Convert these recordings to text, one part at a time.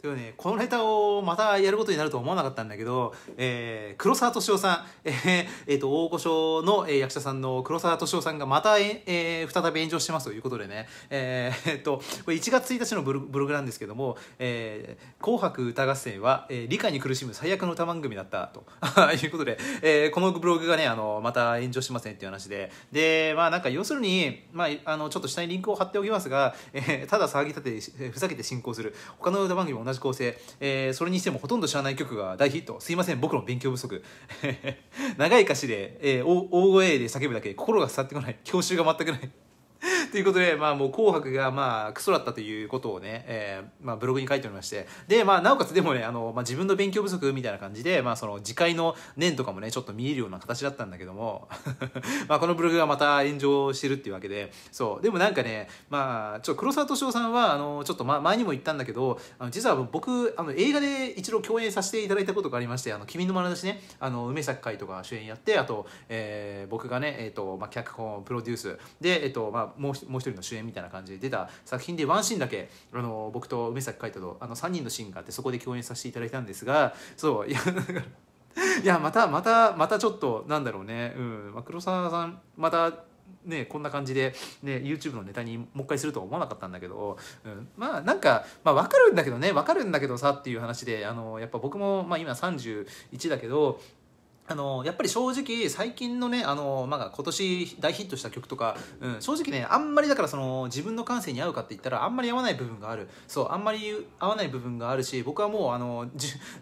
というね、このネタをまたやることになるとは思わなかったんだけど、えー、黒沢敏夫さん、えー、えー、と、大御所の、役者さんの黒沢敏夫さんがまた、えー、再び炎上してますということでね、えー、えー、と、これ1月1日のブログなんですけども、えー、紅白歌合戦は、えー、理解に苦しむ最悪の歌番組だったと いうことで、えー、このブログがね、あの、また炎上しませんっていう話で、で、まあなんか要するに、まあ、あの、ちょっと下にリンクを貼っておきますが、えー、ただ騒ぎ立て、ふざけて進行する、他の歌番組も同じ構成、えー、それにしてもほとんど知らない曲が大ヒットすいません僕の勉強不足 長い歌詞で、えー、大声で叫ぶだけ心が伝わってこない教習が全くない ということで、まあ、もう紅白が、まあ、クソだったということをね、えーまあ、ブログに書いておりまして、で、まあ、なおかつでもね、あのまあ、自分の勉強不足みたいな感じで、まあ、その次回の年とかもね、ちょっと見えるような形だったんだけども、まあ、このブログがまた炎上してるっていうわけで、そう、でもなんかね、まあ、ちょ黒沢敏夫さんは、あのちょっと、ま、前にも言ったんだけど、あの実は僕、あの映画で一度共演させていただいたことがありまして、あの君の眼差しね、あの梅咲海とか主演やって、あと、えー、僕がね、えっ、ー、とまあ、脚本、プロデュース、で、えっ、ー、とまあ、もうもう一人の主演みたいな感じで出た作品でワンシーンだけあの僕と梅崎海人とあの3人のシーンがあってそこで共演させていただいたんですがそういやだからいやまたまたまたちょっとなんだろうね、うん、ま黒沢さんまたね、こんな感じで、ね、YouTube のネタにもう一回するとは思わなかったんだけど、うん、まあなんか、まあ、分かるんだけどね分かるんだけどさっていう話であのやっぱ僕も、まあ、今31だけどあのやっぱり正直最近のねあの、まあ、今年大ヒットした曲とか、うん、正直ねあんまりだからその自分の感性に合うかって言ったらあんまり合わない部分があるそうあんまり合わない部分があるし僕はもうあの 10,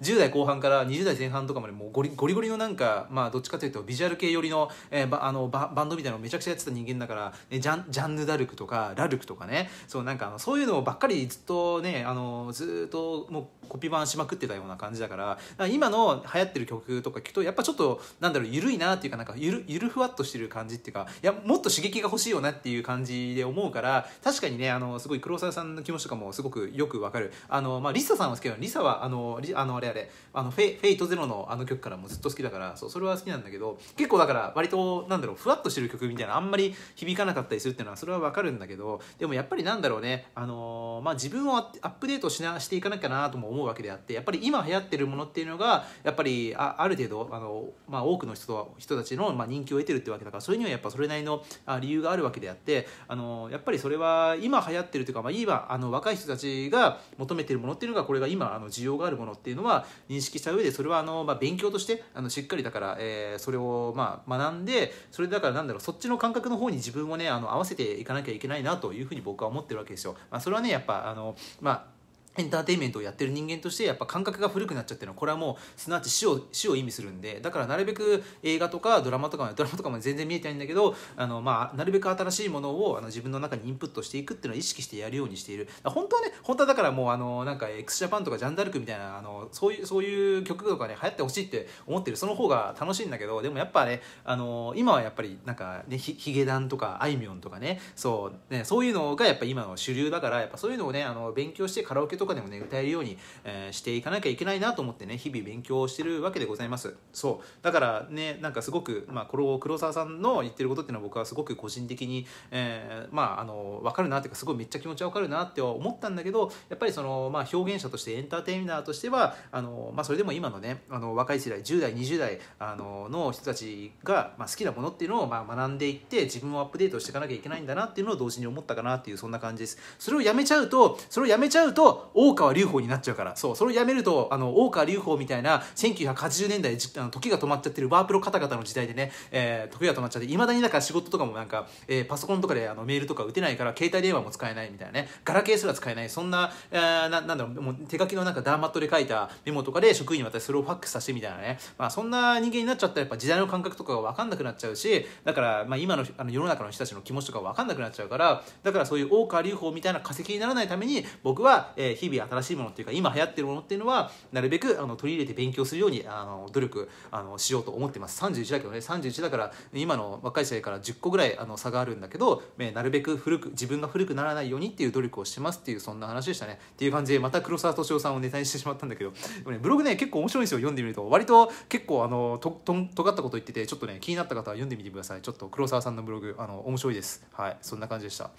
10, 代後半から20代前半とかまでもうゴリゴリゴリのなんか、まあ、どっちかというとビジュアル系寄りの,、えー、ばあのババンドみたいなのめちゃくちゃやってた人間だから、ね、ジャンジャンヌ・ダルクとかラルクとかねそうなんかあのそういうのばっかりずっとねあのずっともうコピー版しまくってたような感じだから今の流行ってる曲とか聞くとやっぱちょっとっとなんだろう緩いなっていうかなんかゆるゆるふわっとしてる感じっていうかいやもっと刺激が欲しいよなっていう感じで思うから確かにねあのすごい黒沢さんの気持ちとかもすごくよくわかるあの、まあ、リサさんは好きだけどリサはあのあのあれあれあのフェ「フェイトゼロのあの曲からもずっと好きだからそうそれは好きなんだけど結構だから割となんだろうふわっとしてる曲みたいなあんまり響かなかったりするっていうのはそれはわかるんだけどでもやっぱりなんだろうねあの、まあ、自分をアップデートしなしていかなきゃなとも思うわけであってやっぱり今流行ってるものっていうのがやっぱりあある程度あのまあ、多くの人と人たちの、まあ、人気を得てるってわけだからそれにはやっぱそれなりの理由があるわけであってあのやっぱりそれは今流行ってるというか、まあ、今あの若い人たちが求めてるものっていうのがこれが今あの需要があるものっていうのは認識した上でそれはあの、まあ、勉強としてあのしっかりだから、えー、それを、まあ、学んでそれだからなんだろうそっちの感覚の方に自分をねあの合わせていかなきゃいけないなというふうに僕は思ってるわけですよ。まあ、それはねやっぱあの、まあエンターテインメントをやってる人間としてやっぱ感覚が古くなっちゃってるのこれはもうすなわち死を死を意味するんでだからなるべく映画とかドラマとかドラマとかも全然見えてないんだけどあの、まあ、なるべく新しいものをあの自分の中にインプットしていくっていうのは意識してやるようにしている本当はね本当はだからもうあのなんか XJAPAN とかジャンダルクみたいなあのそういうそういう曲とかね流行ってほしいって思ってるその方が楽しいんだけどでもやっぱねあの今はやっぱりなんかねヒゲダンとかあいみょんとかねそうねそういうのがやっぱ今の主流だからやっぱそういうのをねあの勉強してカラオケとかとかでもね歌えるように、えー、していかなきゃいけないなと思ってね日々勉強してるわけでございますそうだからねなんかすごく、まあ、この黒沢さんの言ってることっていうのは僕はすごく個人的に、えー、まああの分かるなっていうかすごいめっちゃ気持ちは分かるなって思ったんだけどやっぱりその、まあ、表現者としてエンターテイナーとしてはあの、まあ、それでも今のねあの若い世代10代20代あのの人たちが、まあ、好きなものっていうのを、まあ、学んでいって自分をアップデートしていかなきゃいけないんだなっていうのを同時に思ったかなっていうそんな感じですそれをやめちゃうとそれをやめちゃうと大川隆法になっちゃうからそうそれをやめるとあの大川隆法みたいな1980年代あの時が止まっちゃってるワープロ方々の時代でね、えー、時が止まっちゃっていまだにだから仕事とかもなんか、えー、パソコンとかであのメールとか打てないから携帯電話も使えないみたいなねガラケーすら使えないそんな,、えー、ななんだろうもう手書きのなんかダーマットで書いたメモとかで職員に渡してそれをファックスさせてみたいなね、まあ、そんな人間になっちゃったらやっぱ時代の感覚とかが分かんなくなっちゃうしだから、まあ、今のあの世の中の人たちの気持ちとか分かんなくなっちゃうからだからそういう大川隆法みたいな化石にならないために僕は、えー、日々新しいものっていうか今流行ってるものっていうのはなるべくあの取り入れて勉強するようにあの努力あのしようと思ってます31だけどね31だから今の若い世代から10個ぐらいあの差があるんだけど、ね、なるべく古く自分が古くならないようにっていう努力をしてますっていうそんな話でしたねっていう感じでまた黒沢敏夫さんをネタにしてしまったんだけどでも、ね、ブログね結構面白いんですよ読んでみると割と結構あのととん尖ったこと言っててちょっとね気になった方は読んでみてくださいちょっと黒沢さんのブログあの面白いですはいそんな感じでした